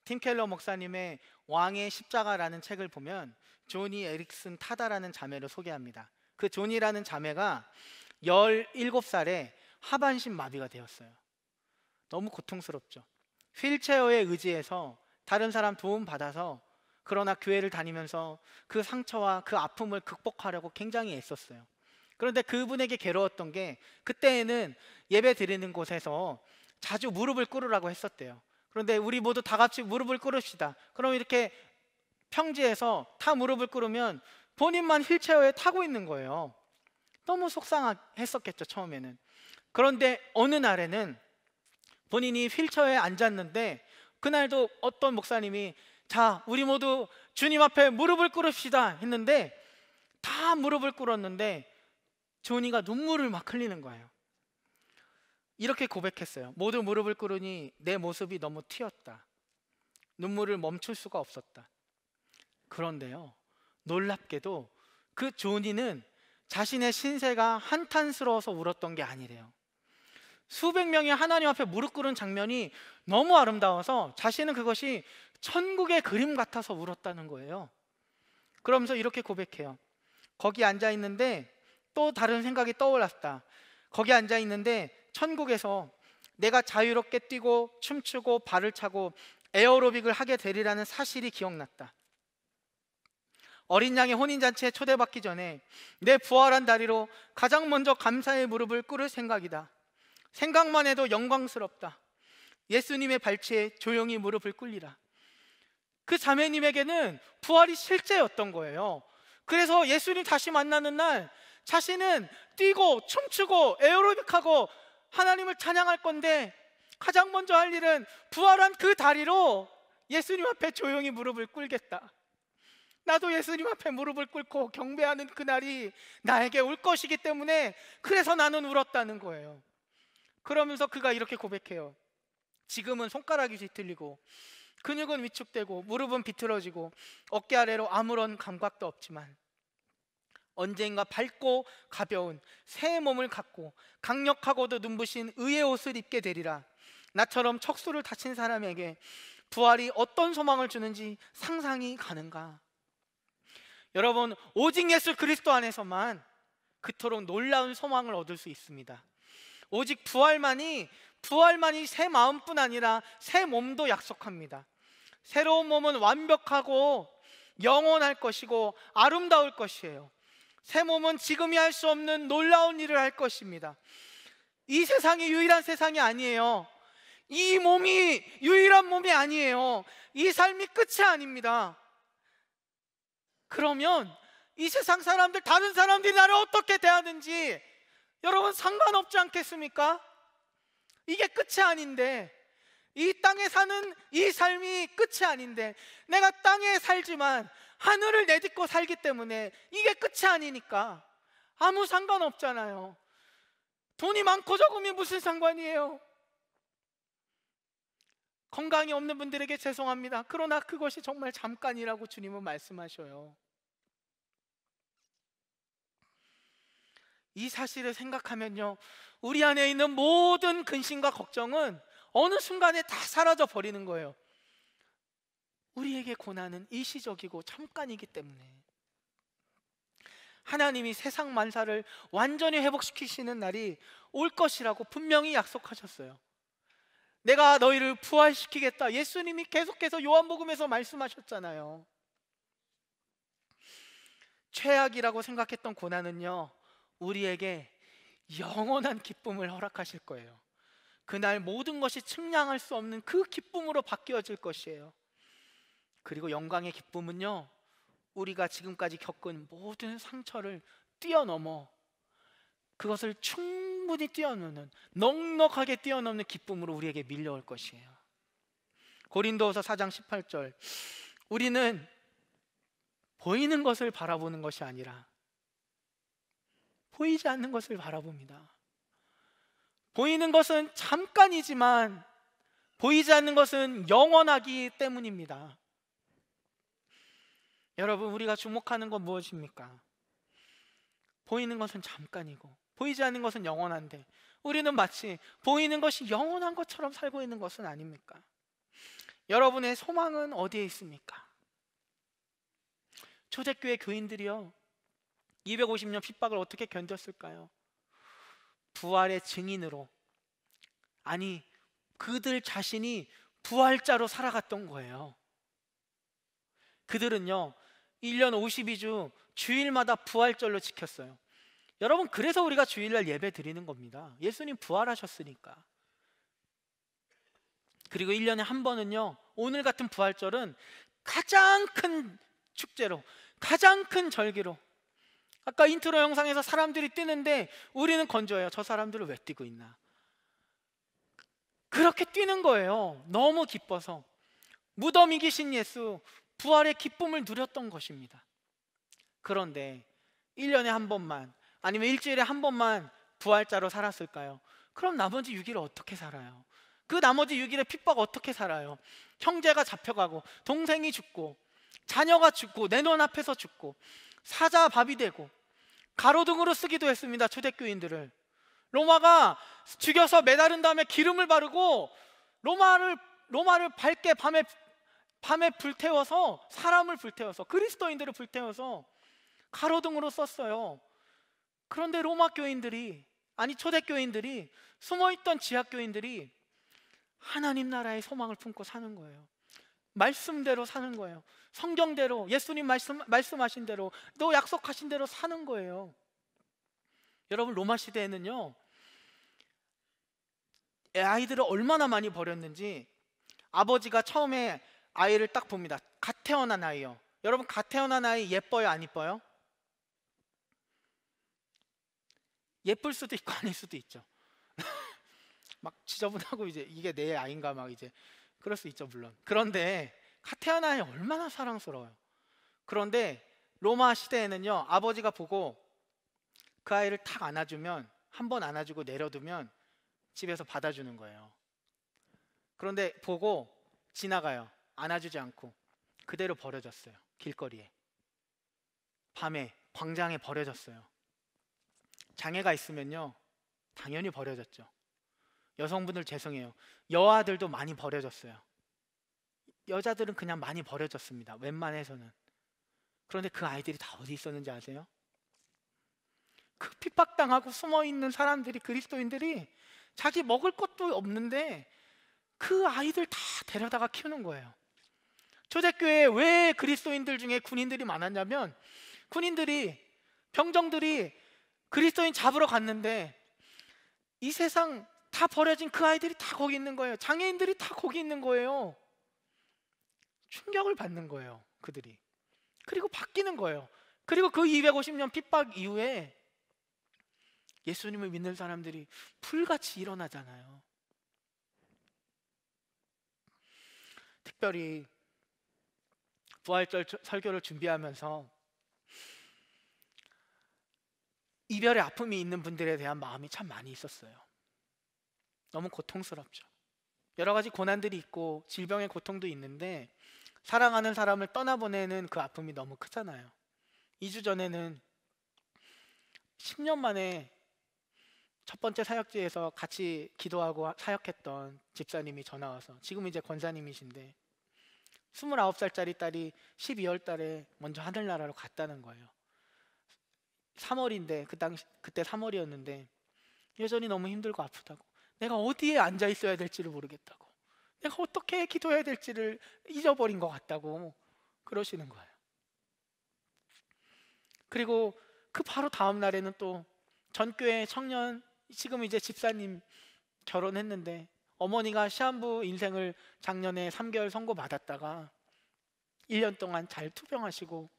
팀 켈러 목사님의 왕의 십자가라는 책을 보면 조니 에릭슨 타다라는 자매를 소개합니다. 그 조니라는 자매가 17살에 하반신 마비가 되었어요. 너무 고통스럽죠. 휠체어에 의지해서 다른 사람 도움 받아서 그러나 교회를 다니면서 그 상처와 그 아픔을 극복하려고 굉장히 애썼어요. 그런데 그분에게 괴로웠던 게 그때에는 예배 드리는 곳에서 자주 무릎을 꿇으라고 했었대요. 그런데 우리 모두 다 같이 무릎을 꿇읍시다. 그럼 이렇게 평지에서 다 무릎을 꿇으면 본인만 휠체어에 타고 있는 거예요. 너무 속상했었겠죠, 처음에는. 그런데 어느 날에는 본인이 휠체어에 앉았는데 그날도 어떤 목사님이 자, 우리 모두 주님 앞에 무릎을 꿇읍시다 했는데 다 무릎을 꿇었는데 조니가 눈물을 막 흘리는 거예요. 이렇게 고백했어요. 모두 무릎을 꿇으니 내 모습이 너무 튀었다. 눈물을 멈출 수가 없었다. 그런데요, 놀랍게도 그 조니는 자신의 신세가 한탄스러워서 울었던 게 아니래요. 수백 명이 하나님 앞에 무릎 꿇은 장면이 너무 아름다워서 자신은 그것이 천국의 그림 같아서 울었다는 거예요. 그러면서 이렇게 고백해요. 거기 앉아 있는데 또 다른 생각이 떠올랐다. 거기 앉아 있는데 천국에서 내가 자유롭게 뛰고 춤추고 발을 차고 에어로빅을 하게 되리라는 사실이 기억났다. 어린 양의 혼인잔치에 초대받기 전에 내 부활한 다리로 가장 먼저 감사의 무릎을 꿇을 생각이다. 생각만 해도 영광스럽다. 예수님의 발치에 조용히 무릎을 꿇리라. 그 자매님에게는 부활이 실제였던 거예요. 그래서 예수님 다시 만나는 날 자신은 뛰고 춤추고 에어로빅하고 하나님을 찬양할 건데 가장 먼저 할 일은 부활한 그 다리로 예수님 앞에 조용히 무릎을 꿇겠다. 나도 예수님 앞에 무릎을 꿇고 경배하는 그날이 나에게 올 것이기 때문에 그래서 나는 울었다는 거예요. 그러면서 그가 이렇게 고백해요. 지금은 손가락이 뒤틀리고 근육은 위축되고 무릎은 비틀어지고 어깨 아래로 아무런 감각도 없지만 언젠가 밝고 가벼운 새 몸을 갖고 강력하고도 눈부신 의의 옷을 입게 되리라. 나처럼 척수를 다친 사람에게 부활이 어떤 소망을 주는지 상상이 가는가? 여러분, 오직 예수 그리스도 안에서만 그토록 놀라운 소망을 얻을 수 있습니다. 오직 부활만이 부활만이 새 마음뿐 아니라 새 몸도 약속합니다. 새로운 몸은 완벽하고 영원할 것이고 아름다울 것이에요. 새 몸은 지금이 할 수 없는 놀라운 일을 할 것입니다. 이 세상이 유일한 세상이 아니에요. 이 몸이 유일한 몸이 아니에요. 이 삶이 끝이 아닙니다. 그러면 이 세상 사람들, 다른 사람들이 나를 어떻게 대하는지 여러분 상관없지 않겠습니까? 이게 끝이 아닌데 이 땅에 사는 이 삶이 끝이 아닌데 내가 땅에 살지만 하늘을 내딛고 살기 때문에 이게 끝이 아니니까 아무 상관없잖아요. 돈이 많고 적으이 무슨 상관이에요? 건강이 없는 분들에게 죄송합니다. 그러나 그것이 정말 잠깐이라고 주님은 말씀하셔요. 이 사실을 생각하면요. 우리 안에 있는 모든 근심과 걱정은 어느 순간에 다 사라져 버리는 거예요. 우리에게 고난은 일시적이고 잠깐이기 때문에 하나님이 세상 만사를 완전히 회복시키시는 날이 올 것이라고 분명히 약속하셨어요. 내가 너희를 부활시키겠다. 예수님이 계속해서 요한복음에서 말씀하셨잖아요. 최악이라고 생각했던 고난은요, 우리에게 영원한 기쁨을 허락하실 거예요. 그날 모든 것이 측량할 수 없는 그 기쁨으로 바뀌어질 것이에요. 그리고 영광의 기쁨은요, 우리가 지금까지 겪은 모든 상처를 뛰어넘어 그것을 충분히 뛰어넘는 넉넉하게 뛰어넘는 기쁨으로 우리에게 밀려올 것이에요. 고린도서 4장 18절. 우리는 보이는 것을 바라보는 것이 아니라 보이지 않는 것을 바라봅니다. 보이는 것은 잠깐이지만 보이지 않는 것은 영원하기 때문입니다. 여러분, 우리가 주목하는 건 무엇입니까? 보이는 것은 잠깐이고, 보이지 않는 것은 영원한데, 우리는 마치 보이는 것이 영원한 것처럼 살고 있는 것은 아닙니까? 여러분의 소망은 어디에 있습니까? 초대교회 교인들이요, 250년 핍박을 어떻게 견뎠을까요? 부활의 증인으로 아니 그들 자신이 부활자로 살아갔던 거예요. 그들은요. 1년 52주 주일마다 부활절로 지켰어요. 여러분 그래서 우리가 주일날 예배 드리는 겁니다. 예수님 부활하셨으니까. 그리고 1년에 한 번은요. 오늘 같은 부활절은 가장 큰 축제로 가장 큰 절기로 아까 인트로 영상에서 사람들이 뛰는데 우리는 건조해요. 저 사람들을 왜 뛰고 있나? 그렇게 뛰는 거예요. 너무 기뻐서. 무덤 이기신 예수, 부활의 기쁨을 누렸던 것입니다. 그런데 1년에 한 번만, 아니면 일주일에 한 번만 부활자로 살았을까요? 그럼 나머지 6일을 어떻게 살아요? 그 나머지 6일의 핍박 어떻게 살아요? 형제가 잡혀가고, 동생이 죽고, 자녀가 죽고, 내 눈앞에서 죽고, 사자 밥이 되고 가로등으로 쓰기도 했습니다. 초대교인들을. 로마가 죽여서 매달은 다음에 기름을 바르고 로마를 로마를 밝게 밤에 밤에 불태워서 사람을 불태워서 그리스도인들을 불태워서 가로등으로 썼어요. 그런데 로마 교인들이 아니 초대 교인들이 숨어 있던 지하 교인들이 하나님 나라의 소망을 품고 사는 거예요. 말씀대로 사는 거예요. 성경대로 예수님 말씀 말씀하신 대로 또 약속하신 대로 사는 거예요. 여러분 로마 시대에는요. 아이들을 얼마나 많이 버렸는지 아버지가 처음에 아이를 딱 봅니다. 갓 태어난 아이요. 여러분 갓 태어난 아이 예뻐요, 안 예뻐요? 예쁠 수도 있고 아닐 수도 있죠. [laughs] 막 지저분하고 이제 이게 내 아인가 이막 이제 그럴 수 있죠, 물론. 그런데 카테아나에 얼마나 사랑스러워요. 그런데 로마 시대에는요, 아버지가 보고 그 아이를 탁 안아주면 한 번 안아주고 내려두면 집에서 받아주는 거예요. 그런데 보고 지나가요. 안아주지 않고 그대로 버려졌어요. 길거리에. 밤에 광장에 버려졌어요. 장애가 있으면요. 당연히 버려졌죠. 여성분들 죄송해요. 여아들도 많이 버려졌어요. 여자들은 그냥 많이 버려졌습니다. 웬만해서는. 그런데 그 아이들이 다 어디 있었는지 아세요? 그 핍박당하고 숨어 있는 사람들이 그리스도인들이 자기 먹을 것도 없는데 그 아이들 다 데려다가 키우는 거예요. 초대교회에 왜 그리스도인들 중에 군인들이 많았냐면 군인들이 병정들이 그리스도인 잡으러 갔는데 이 세상 다 버려진 그 아이들이 다 거기 있는 거예요. 장애인들이 다 거기 있는 거예요. 충격을 받는 거예요. 그들이. 그리고 바뀌는 거예요. 그리고 그 250년 핍박 이후에 예수님을 믿는 사람들이 불같이 일어나잖아요. 특별히 부활절 설교를 준비하면서 이별의 아픔이 있는 분들에 대한 마음이 참 많이 있었어요. 너무 고통스럽죠. 여러 가지 고난들이 있고 질병의 고통도 있는데 사랑하는 사람을 떠나보내는 그 아픔이 너무 크잖아요. 2주 전에는 10년 만에 첫 번째 사역지에서 같이 기도하고 사역했던 집사님이 전화 와서 지금 이제 권사님이신데 29살짜리 딸이 12월 달에 먼저 하늘나라로 갔다는 거예요. 3월인데 그 당시 그때 3월이었는데 여전히 너무 힘들고 아프다고. 내가 어디에 앉아 있어야 될지를 모르겠다고. 내가 어떻게 기도해야 될지를 잊어버린 것 같다고 그러시는 거예요. 그리고 그 바로 다음 날에는 또 전교회 청년 지금 이제 집사님 결혼했는데 어머니가 시한부 인생을 작년에 3개월 선고 받았다가 1년 동안 잘 투병하시고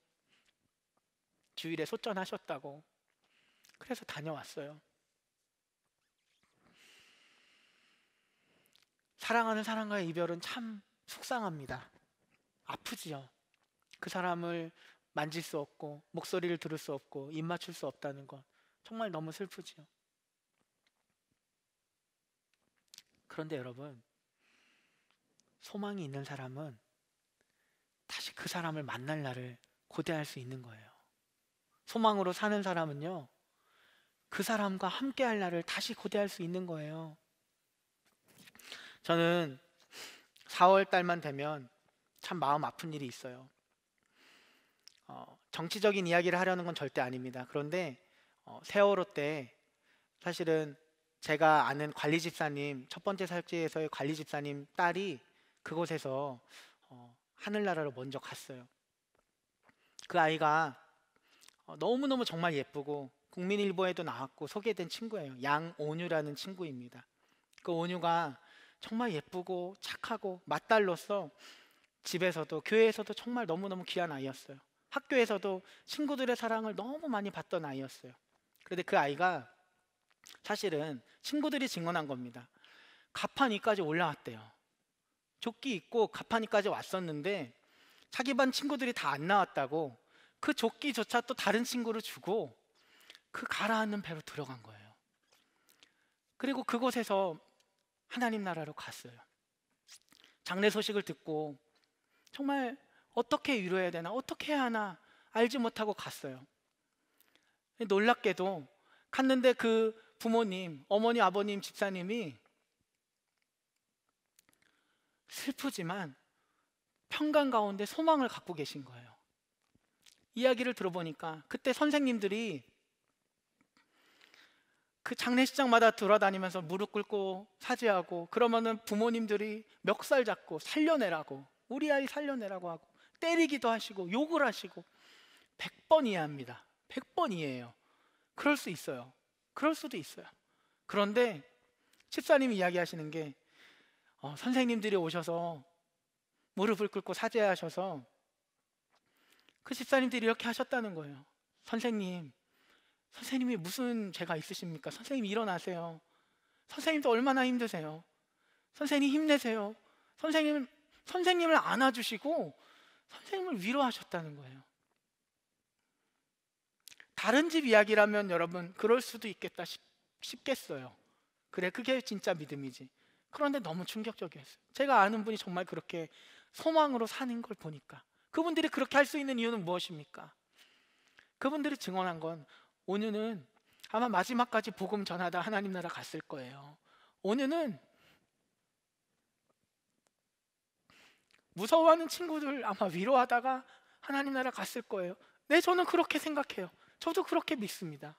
주일에 소전하셨다고 그래서 다녀왔어요. 사랑하는 사람과의 이별은 참 속상합니다. 아프지요. 그 사람을 만질 수 없고 목소리를 들을 수 없고 입 맞출 수 없다는 건 정말 너무 슬프지요. 그런데 여러분 소망이 있는 사람은 다시 그 사람을 만날 날을 고대할 수 있는 거예요. 소망으로 사는 사람은요. 그 사람과 함께 할 날을 다시 고대할 수 있는 거예요. 저는 4월 달만 되면 참 마음 아픈 일이 있어요. 어, 정치적인 이야기를 하려는 건 절대 아닙니다. 그런데 어, 세월호 때 사실은 제가 아는 관리 집사님 첫 번째 살지에서의 관리 집사님 딸이 그곳에서 어, 하늘나라로 먼저 갔어요. 그 아이가 어, 너무너무 정말 예쁘고 국민일보에도 나왔고 소개된 친구예요. 양온유라는 친구입니다. 그 온유가 정말 예쁘고 착하고 맏딸로서 집에서도 교회에서도 정말 너무너무 귀한 아이였어요. 학교에서도 친구들의 사랑을 너무 많이 받던 아이였어요. 그런데 그 아이가 사실은 친구들이 증언한 겁니다. 가판이까지 올라왔대요. 조끼 입고 가판이까지 왔었는데 자기 반 친구들이 다 안 나왔다고 그 조끼조차 또 다른 친구를 주고 그 가라앉는 배로 들어간 거예요. 그리고 그곳에서 하나님 나라로 갔어요. 장례 소식을 듣고 정말 어떻게 위로해야 되나 어떻게 해야 하나 알지 못하고 갔어요. 놀랍게도 갔는데 그 부모님, 어머니, 아버님, 집사님이 슬프지만 평강 가운데 소망을 갖고 계신 거예요. 이야기를 들어보니까 그때 선생님들이 그 장례식장마다 돌아다니면서 무릎 꿇고 사죄하고 그러면은 부모님들이 멱살 잡고 살려내라고 우리 아이 살려내라고 하고 때리기도 하시고 욕을 하시고 100번 이해합니다. 100번 이해해요. 그럴 수 있어요. 그럴 수도 있어요. 그런데 집사님이 이야기하시는 게 어, 선생님들이 오셔서 무릎을 꿇고 사죄하셔서 그 집사님들이 이렇게 하셨다는 거예요. 선생님, 선생님이 무슨 죄가 있으십니까? 선생님 일어나세요. 선생님도 얼마나 힘드세요? 선생님 힘내세요. 선생님 선생님을 안아주시고 선생님을 위로하셨다는 거예요. 다른 집 이야기라면 여러분 그럴 수도 있겠다 싶, 싶겠어요. 그래 그게 진짜 믿음이지. 그런데 너무 충격적이었어요. 제가 아는 분이 정말 그렇게 소망으로 사는 걸 보니까 그분들이 그렇게 할 수 있는 이유는 무엇입니까? 그분들이 증언한 건 오늘은 아마 마지막까지 복음 전하다 하나님 나라 갔을 거예요. 오늘은 무서워하는 친구들 아마 위로하다가 하나님 나라 갔을 거예요. 네, 저는 그렇게 생각해요. 저도 그렇게 믿습니다.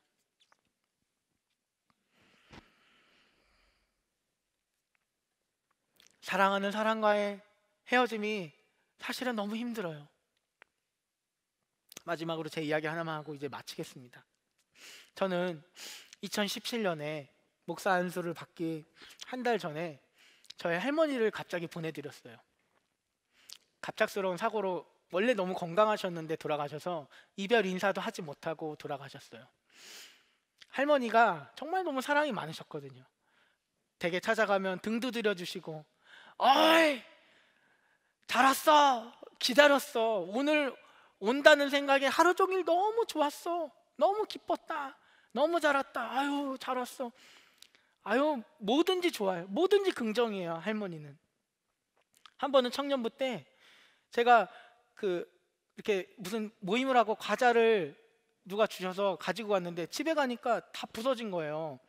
사랑하는 사람과의 헤어짐이 사실은 너무 힘들어요. 마지막으로 제 이야기 하나만 하고 이제 마치겠습니다. 저는 2017년에 목사 안수를 받기 한 달 전에 저의 할머니를 갑자기 보내드렸어요. 갑작스러운 사고로 원래 너무 건강하셨는데 돌아가셔서 이별 인사도 하지 못하고 돌아가셨어요. 할머니가 정말 너무 사랑이 많으셨거든요. 댁에 찾아가면 등 두드려 주시고, 어이, 잘 왔어, 기다렸어, 오늘 온다는 생각에 하루 종일 너무 좋았어, 너무 기뻤다. 너무 잘 왔다. 아유, 잘 왔어. 아유, 뭐든지 좋아요. 뭐든지 긍정이에요, 할머니는. 한 번은 청년부 때 제가 그 이렇게 무슨 모임을 하고 과자를 누가 주셔서 가지고 갔는데 집에 가니까 다 부서진 거예요.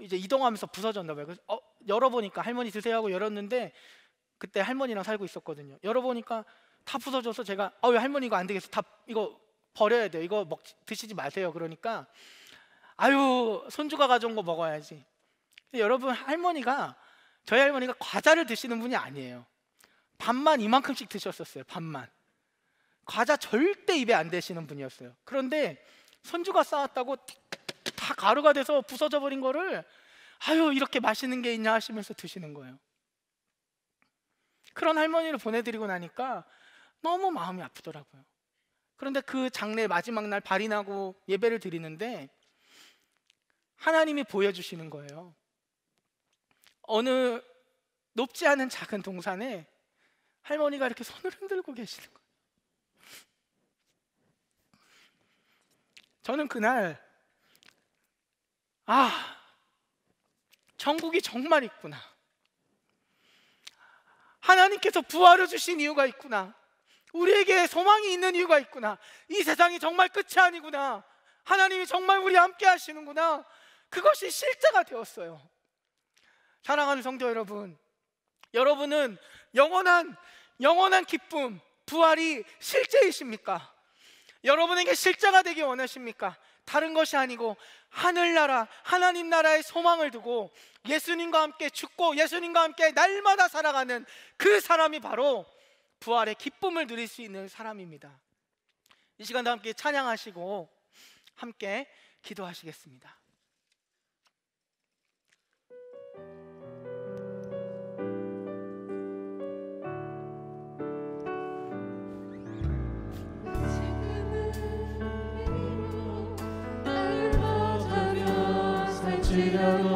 이제 이동하면서 부서졌나 봐요. 그래서 어, 열어보니까 할머니 드세요 하고 열었는데 그때 할머니랑 살고 있었거든요. 열어보니까 다 부서져서 제가 아왜 할머니 이거 안 되겠어. 다 이거 버려야 돼요. 이거 먹 드시지 마세요. 그러니까 아유 손주가 가져온 거 먹어야지 여러분 할머니가 저희 할머니가 과자를 드시는 분이 아니에요 밥만 이만큼씩 드셨었어요 밥만 과자 절대 입에 안 대시는 분이었어요 그런데 손주가 쌓았다고 다 가루가 돼서 부서져 버린 거를 아유 이렇게 맛있는 게 있냐 하시면서 드시는 거예요 그런 할머니를 보내드리고 나니까 너무 마음이 아프더라고요 그런데 그 장례 마지막 날 발인하고 예배를 드리는데 하나님이 보여주시는 거예요. 어느 높지 않은 작은 동산에 할머니가 이렇게 손을 흔들고 계시는 거예요. 저는 그날 아 천국이 정말 있구나. 하나님께서 부활을 주신 이유가 있구나. 우리에게 소망이 있는 이유가 있구나. 이 세상이 정말 끝이 아니구나. 하나님이 정말 우리 함께 하시는구나. 그것이 실제가 되었어요. 사랑하는 성도 여러분, 여러분은 영원한 영원한 기쁨, 부활이 실제이십니까? 여러분에게 실제가 되기 원하십니까? 다른 것이 아니고 하늘나라 하나님 나라의 소망을 두고 예수님과 함께 죽고 예수님과 함께 날마다 살아가는 그 사람이 바로 부활의 기쁨을 누릴 수 있는 사람입니다. 이 시간도 함께 찬양하시고 함께 기도하시겠습니다. Sri Raghu.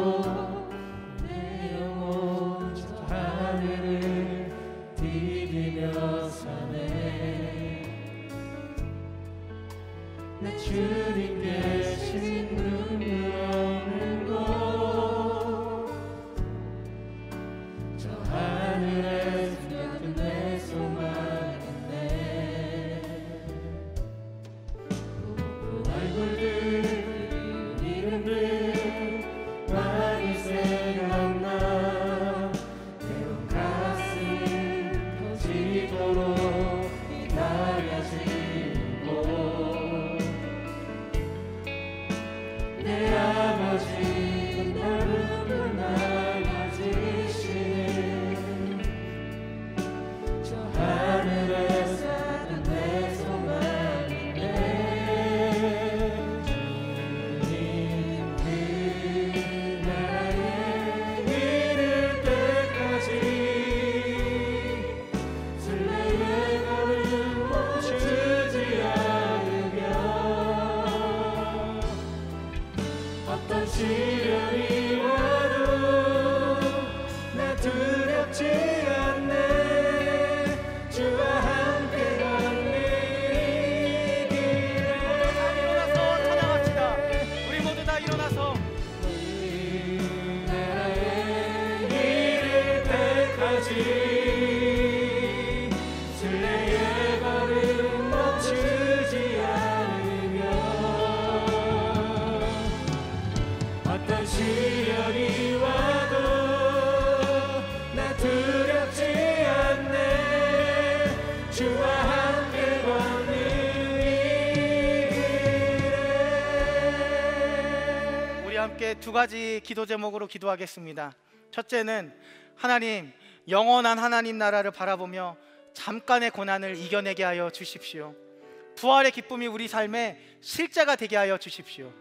두 가지 기도 제목으로 기도하겠습니다. 첫째는 하나님 영원한 하나님 나라를 바라보며 잠깐의 고난을 이겨내게 하여 주십시오. 부활의 기쁨이 우리 삶의 실제가 되게 하여 주십시오.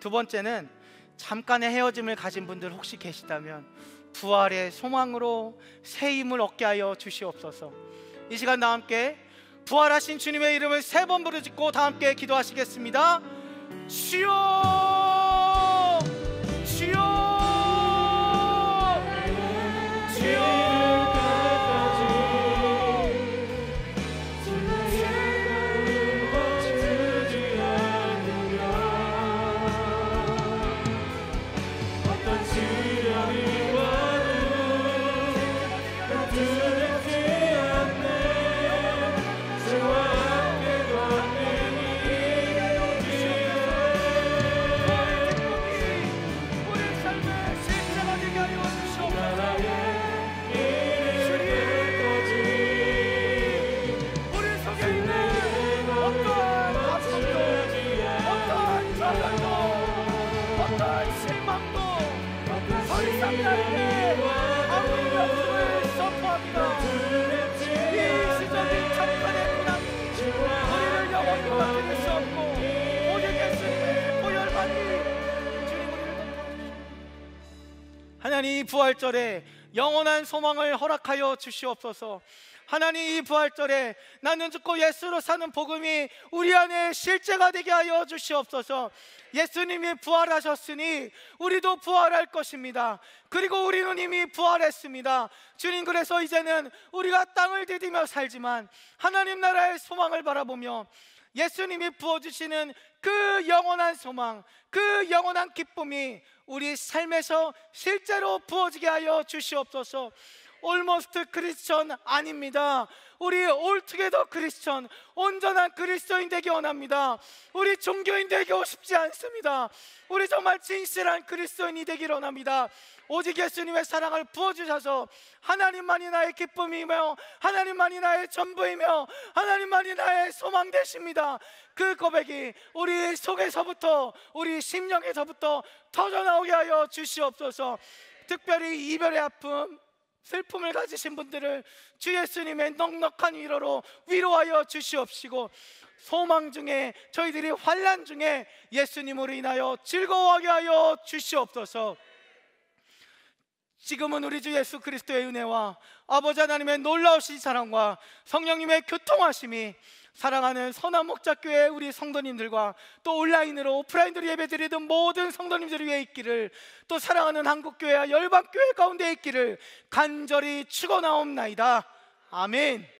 두 번째는 잠깐의 헤어짐을 가진 분들 혹시 계시다면 부활의 소망으로 새 힘을 얻게 하여 주시옵소서. 이 시간 다 함께 부활하신 주님의 이름을 세 번 부르짖고 다 함께 기도하시겠습니다. 주여! 부활절에 영원한 소망을 허락하여 주시옵소서. 하나님 이 부활절에 나는 죽고 예수로 사는 복음이 우리 안에 실제가 되게 하여 주시옵소서. 예수님이 부활하셨으니 우리도 부활할 것입니다. 그리고 우리는 이미 부활했습니다. 주님 그래서 이제는 우리가 땅을 디디며 살지만 하나님 나라의 소망을 바라보며 예수님이 부어주시는 그 영원한 소망, 그 영원한 기쁨이 우리 삶에서 실제로 부어지게 하여 주시옵소서. 올머스트 크리스천 아닙니다. 우리 올투게더 크리스천, 온전한 그리스도인 되기 원합니다. 우리 종교인 되기 쉽지 않습니다. 우리 정말 진실한 그리스도인이 되기 원합니다. 오직 예수님의 사랑을 부어주셔서 하나님만이 나의 기쁨이며 하나님만이 나의 전부이며 하나님만이 나의 소망 되십니다. 그 고백이 우리 속에서부터 우리 심령에서부터 터져나오게 하여 주시옵소서 특별히 이별의 아픔 슬픔을 가지신 분들을 주 예수님의 넉넉한 위로로 위로하여 주시옵시고 소망 중에 저희들이 환란 중에 예수님으로 인하여 즐거워하게 하여 주시옵소서 지금은 우리 주 예수 그리스도의 은혜와 아버지 하나님의 놀라우신 사랑과 성령님의 교통하심이 사랑하는 선한 목자교회 우리 성도님들과 또 온라인으로 오프라인으로 예배드리던 모든 성도님들 위해 있기를 또 사랑하는 한국교회와 열방교회 가운데 있기를 간절히 축원하옵나이다. 아멘.